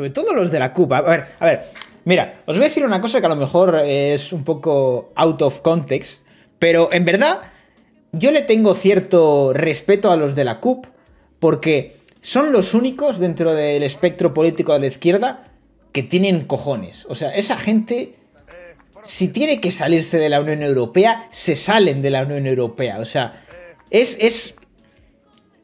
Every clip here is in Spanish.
Sobre todo los de la CUP. A ver, a ver. Mira, os voy a decir una cosa que a lo mejor eh, es un poco out of context, pero en verdad yo le tengo cierto respeto a los de la CUP porque son los únicos dentro del espectro político de la izquierda que tienen cojones. O sea, esa gente, si tiene que salirse de la Unión Europea, se salen de la Unión Europea. O sea, es...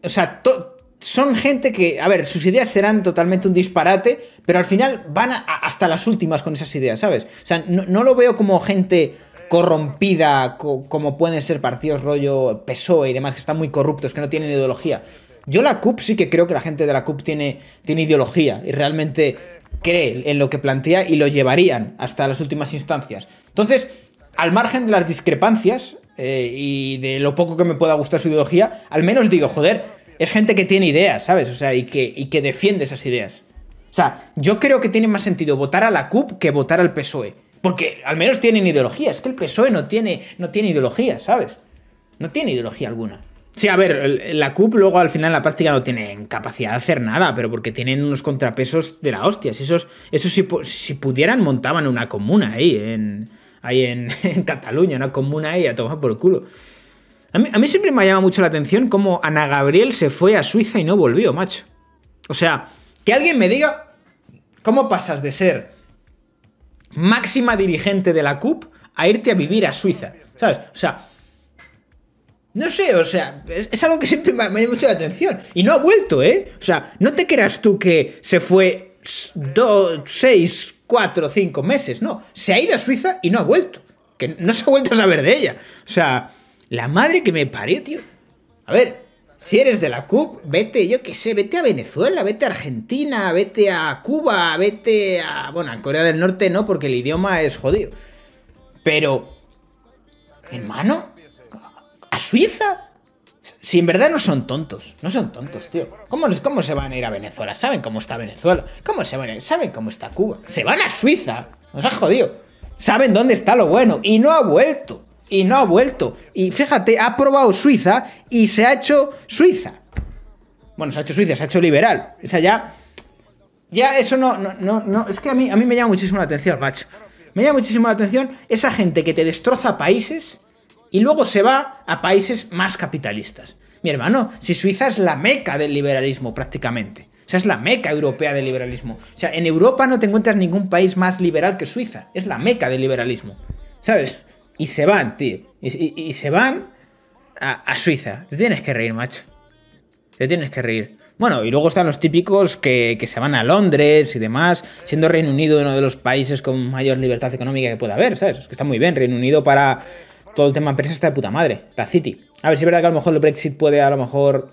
o sea, todo son gente que, a ver, sus ideas serán totalmente un disparate, pero al final van hasta las últimas con esas ideas, ¿sabes? O sea, no, lo veo como gente corrompida como pueden ser partidos rollo PSOE y demás, que están muy corruptos, que no tienen ideología. Yo la CUP sí que creo que la gente de la CUP tiene, tiene ideología y realmente cree en lo que plantea y lo llevarían hasta las últimas instancias. Entonces, al margen de las discrepancias eh, y de lo poco que me pueda gustar su ideología, al menos digo, joder, es gente que tiene ideas, ¿sabes? O sea, y que, que defiende esas ideas. O sea, yo creo que tiene más sentido votar a la CUP que votar al PSOE. Porque al menos tienen ideología. Es que el PSOE no tiene, no tiene ideología, ¿sabes? No tiene ideología alguna. Sí, a ver, la CUP luego al final en la práctica no tiene capacidad de hacer nada, pero porque tienen unos contrapesos de la hostia. Si esos, si, si, pudieran montaban una comuna ahí en, ahí en, Cataluña, una comuna ahí a tomar por el culo. A mí, siempre me llama mucho la atención cómo Ana Gabriel se fue a Suiza y no volvió, macho. O sea, que alguien me diga cómo pasas de ser máxima dirigente de la CUP a irte a vivir a Suiza, ¿sabes? O sea, no sé, o sea, es, algo que siempre me, llama mucho la atención. Y no ha vuelto, ¿eh? O sea, no te creas tú que se fue dos, seis, cuatro, cinco meses, no. Se ha ido a Suiza y no ha vuelto. Que no se ha vuelto a saber de ella. O sea, la madre que me parió, tío. A ver, si eres de la CUP, vete, yo qué sé, vete a Venezuela, vete a Argentina, vete a Cuba, vete a... Bueno, a Corea del Norte no, porque el idioma es jodido. Pero... Hermano, a Suiza. Si en verdad no son tontos, no son tontos, tío. ¿Cómo, ¿Cómo se van a ir a Venezuela? ¿Saben cómo está Venezuela? ¿Cómo se van a ir? ¿Saben cómo está Cuba? Se van a Suiza. Nos ha jodido. Saben dónde está lo bueno y no ha vuelto y no ha vuelto. Y fíjate, ha probado Suiza y se ha hecho Suiza. Bueno, se ha hecho Suiza, se ha hecho liberal. O sea, ya. Ya eso no. No, no, Es que a mí, a mí me llama muchísimo la atención, macho. Me llama muchísimo la atención esa gente que te destroza países y luego se va a países más capitalistas. Mi hermano, si Suiza es la meca del liberalismo prácticamente. O sea, es la meca europea del liberalismo. O sea, en Europa no te encuentras ningún país más liberal que Suiza. Es la meca del liberalismo. ¿Sabes? Y se van, tío. Y, se van a, Suiza. Te tienes que reír, macho. Te tienes que reír. Bueno, y luego están los típicos que, se van a Londres y demás, siendo Reino Unido uno de los países con mayor libertad económica que pueda haber, ¿sabes? Es que está muy bien. Reino Unido para todo el tema empresa está de puta madre. La City. A ver si es verdad que a lo mejor el Brexit puede a lo mejor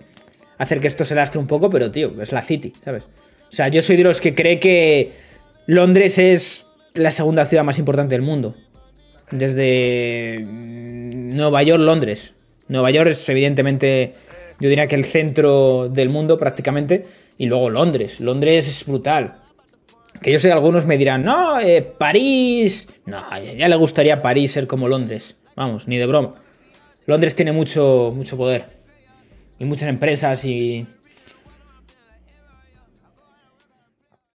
hacer que esto se lastre un poco, pero tío, es la City, ¿sabes? O sea, yo soy de los que cree que Londres es la segunda ciudad más importante del mundo desde mm, Nueva York, Londres. Nueva York es evidentemente, yo diría que el centro del mundo prácticamente, y luego Londres. Londres es brutal. Que yo sé que algunos me dirán, no, eh, París. No, ya le gustaría París ser como Londres. Vamos, ni de broma. Londres tiene mucho, mucho poder. Y muchas empresas y